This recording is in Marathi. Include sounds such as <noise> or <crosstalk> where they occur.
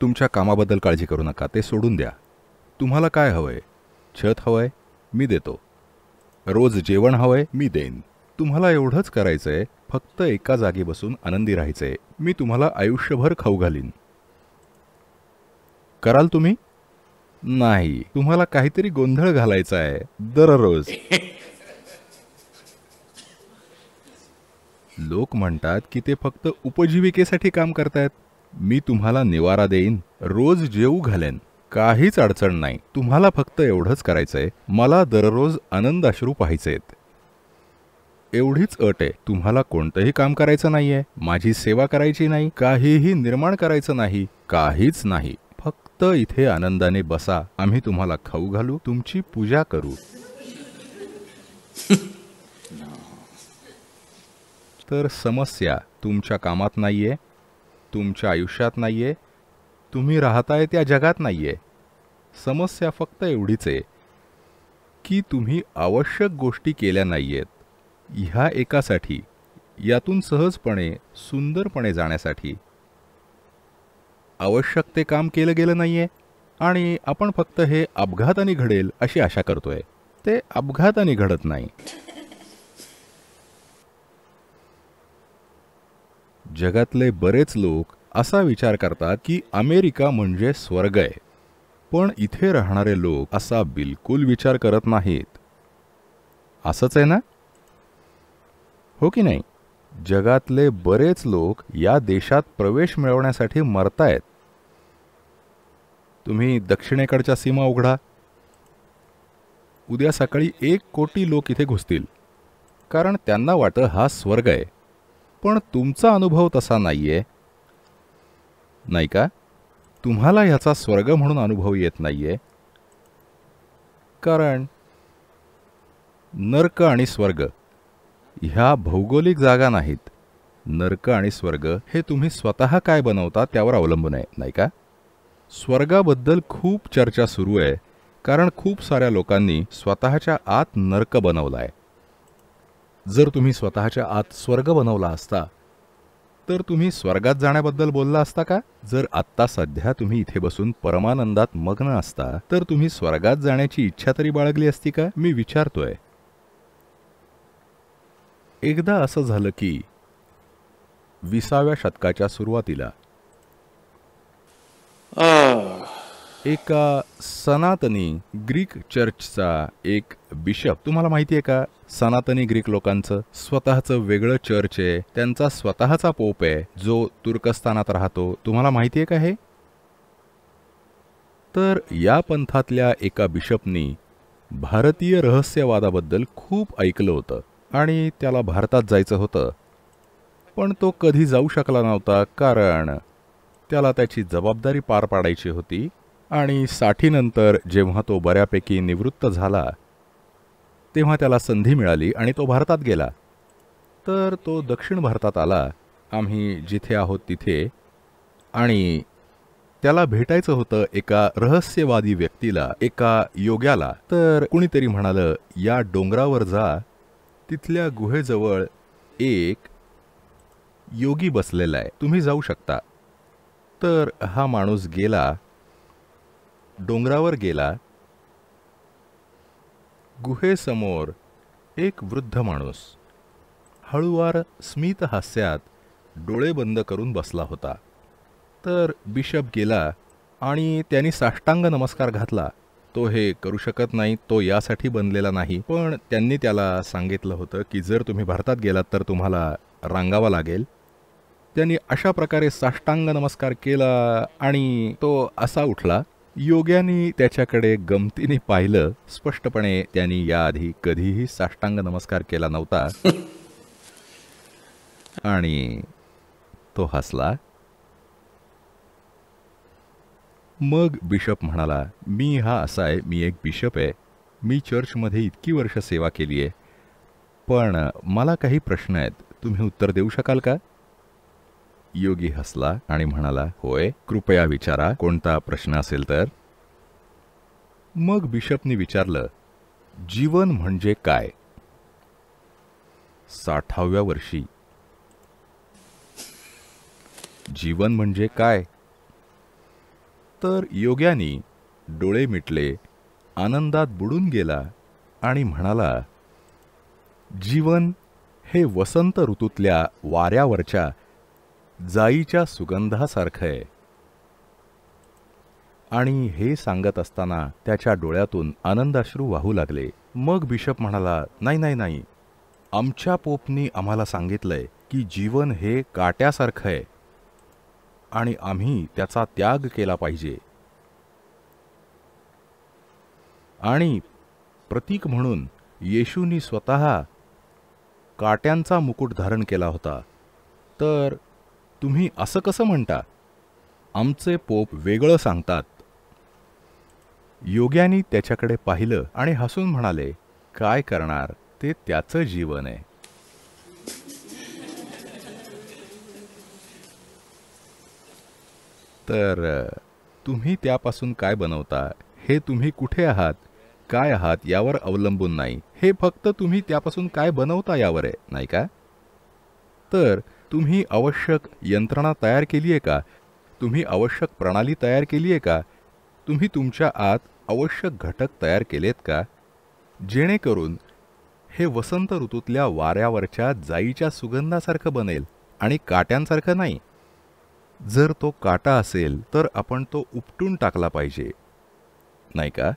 तुमच्या कामाबद्दल काळजी करू नका ते सोडून द्या तुम्हाला काय हवं छत हवं मी देतो रोज जेवण हवंय मी देईन तुम्हाला एवढंच करायचंय फक्त एका जागी बसून आनंदी राहायचंय मी तुम्हाला आयुष्यभर खाऊ घालीन कराल तुम्ही नाही तुम्हाला काहीतरी गोंधळ घालायचा आहे दररोज लोक म्हणतात की ते फक्त उपजीविकेसाठी काम करतायत मी तुम्हाला निवारा देईन रोज जेऊ घालेन काहीच अडचण नाही तुम्हाला फक्त एवढंच करायचंय मला दररोज आनंद अश्रू पाहायचेत एवढीच अट आहे तुम्हाला कोणतंही काम करायचं नाहीये माझी सेवा करायची नाही काहीही निर्माण करायचं नाही काहीच नाही फक्त इथे आनंदाने बसा आम्ही तुम्हाला खाऊ घालू तुमची पूजा करू <laughs> तर समस्या तुमच्या कामात नाहीये तुमच्या आयुष्यात नाही आहे तुम्ही राहताय त्या जगात नाही आहे समस्या फक्त एवढीच आहे की तुम्ही आवश्यक गोष्टी केल्या नाही आहेत ह्या एकासाठी यातून सहजपणे सुंदरपणे जाण्यासाठी आवश्यक ते काम केलं गेलं नाही आणि आपण फक्त हे अपघाताने घडेल अशी आशा करतोय ते अपघाताने घडत नाही जगातले बरेच लोक असा विचार करतात की अमेरिका म्हणजे स्वर्ग आहे पण इथे राहणारे लोक असा बिलकुल विचार करत नाहीत असंच आहे ना हो की नाही जगातले बरेच लोक या देशात प्रवेश मिळवण्यासाठी मरतायत तुम्ही दक्षिणेकडच्या सीमा उघडा उद्या सकाळी एक कोटी लोक इथे घुसतील कारण त्यांना वाटतं हा स्वर्ग आहे पण तुमचा अनुभव तसा नाहीये नाही का तुम्हाला ह्याचा स्वर्ग म्हणून अनुभव येत नाहीये कारण नर्क आणि स्वर्ग ह्या भौगोलिक जागा नाहीत नर्क आणि स्वर्ग हे तुम्ही स्वतः काय बनवता त्यावर अवलंबून आहे नाही का स्वर्गाबद्दल खूप चर्चा सुरू आहे कारण खूप साऱ्या लोकांनी स्वतःच्या आत नर्क बनवला आहे जर तुम्ही स्वतःच्या आत स्वर्ग बनवला असता तर तुम्ही स्वर्गात जाण्याबद्दल बोलला असता का जर आत्ता सध्या तुम्ही इथे बसून परमानंदात मग्न असता तर तुम्ही स्वर्गात जाण्याची इच्छा तरी बाळगली असती का मी विचारतोय एकदा असं झालं की विसाव्या शतकाच्या सुरुवातीला एका सनातनी ग्रीक चर्चचा एक बिशप तुम्हाला माहिती आहे का सनातनी ग्रीक लोकांचं स्वतःचं वेगळं चर्च आहे त्यांचा स्वतःचा पोप आहे जो तुर्कस्तानात राहतो तुम्हाला माहिती आहे का हे तर या पंथातल्या एका बिशपनी भारतीय रहस्यवादाबद्दल खूप ऐकलं होतं आणि त्याला भारतात जायचं होतं पण तो कधी जाऊ शकला नव्हता कारण त्याला त्याची जबाबदारी पार पाडायची होती आणि साठीनंतर जेव्हा तो बऱ्यापैकी निवृत्त झाला तेव्हा त्याला संधी मिळाली आणि तो भारतात गेला तर तो दक्षिण भारतात आला आम्ही जिथे आहोत तिथे आणि त्याला भेटायचं होतं एका रहस्यवादी व्यक्तीला एका योग्याला तर कुणीतरी म्हणालं या डोंगरावर जा तिथल्या गुहेजवळ एक योगी बसलेला आहे तुम्ही जाऊ शकता तर हा माणूस गेला डोंगरावर गेला गुहेसमोर एक वृद्ध माणूस हळूवार स्मित हास्यात डोळे बंद करून बसला होता तर बिशप गेला आणि त्यांनी साष्टांग नमस्कार घातला तो हे करू शकत नाही तो यासाठी बनलेला नाही पण त्यांनी त्याला सांगितलं होतं की जर तुम्ही भारतात गेलात तर तुम्हाला रांगावा लागेल त्यांनी अशा प्रकारे साष्टांग नमस्कार केला आणि तो असा उठला योग्यानी त्याच्याकडे गमतीने पाहिलं स्पष्टपणे त्यांनी याआधी कधीही साष्टांग नमस्कार केला नव्हता आणि तो हसला मग बिशप म्हणाला मी हा असा आहे मी एक बिशप आहे मी चर्चमध्ये इतकी वर्ष सेवा केली आहे पण मला काही प्रश्न आहेत तुम्ही उत्तर देऊ शकाल का योगी हसला आणि म्हणाला होय कृपया विचारा कोणता प्रश्न असेल तर मग बिशपनी विचारलं जीवन म्हणजे काय साठाव्या वर्षी जीवन म्हणजे काय तर योग्यानी डोळे मिटले आनंदात बुडून गेला आणि म्हणाला जीवन हे वसंत ऋतूतल्या वाऱ्यावरच्या जाईच्या सुगंधासारखं आहे आणि हे सांगत असताना त्याच्या डोळ्यातून आनंदाश्रू वाहू लागले मग बिशप म्हणाला नाही नाही नाही आमच्या पोपनी आम्हाला सांगितलंय की जीवन हे काट्यासारखं आहे आणि आम्ही त्याचा त्याग केला पाहिजे आणि प्रतीक म्हणून येशूनी स्वतः काट्यांचा मुकुट धारण केला होता तर तुम्ही असं कसं म्हणता आमचे पोप वेगळं सांगतात योग्यानी त्याच्याकडे पाहिलं आणि हसून म्हणाले काय करणार ते त्याचं जीवन आहे तर तुम्ही त्यापासून काय बनवता हे तुम्ही कुठे आहात काय आहात यावर अवलंबून नाही हे फक्त तुम्ही त्यापासून काय बनवता यावर आहे नाही का तर तुम्ही आवश्यक यंत्रणा तयार केली आहे का तुम्ही आवश्यक प्रणाली तयार केली आहे का तुम्ही तुमच्या आत आवश्यक घटक तयार केलेत का जेणेकरून हे वसंत ऋतूतल्या वाऱ्यावरच्या जाईच्या सुगंधासारखं बनेल आणि काट्यांसारखं नाही जर तो काटा असेल तर आपण तो उपटून टाकला पाहिजे नाही का